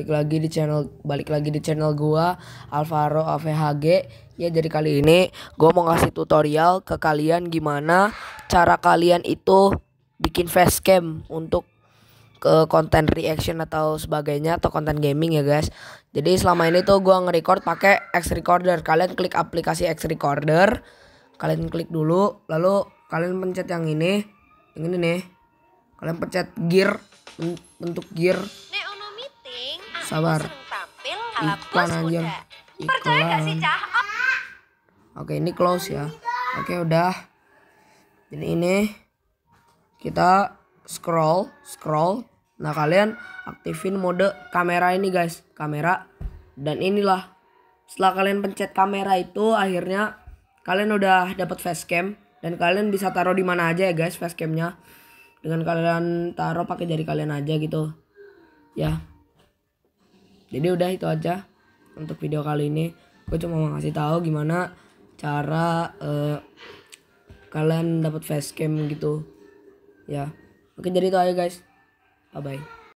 balik lagi di channel balik lagi di channel gua Alvaro AVHG ya jadi kali ini gua mau ngasih tutorial ke kalian gimana cara kalian itu bikin facecam untuk ke konten reaction atau sebagainya atau konten gaming ya guys jadi selama ini tuh gua nge-record pakai X recorder kalian klik aplikasi X recorder kalian klik dulu lalu kalian pencet yang ini yang ini nih kalian pencet gear bentuk gear sabar iklan aja iklan oke ini close ya oke udah jadi ini kita scroll scroll nah kalian aktifin mode kamera ini guys kamera dan inilah setelah kalian pencet kamera itu akhirnya kalian udah dapat facecam dan kalian bisa taruh di mana aja ya guys facecamnya dengan kalian taruh pakai jari kalian aja gitu ya jadi udah itu aja untuk video kali ini. Gue cuma mau ngasih tahu gimana cara uh, kalian dapat facecam gitu. Ya. Oke, jadi itu aja guys. Bye bye.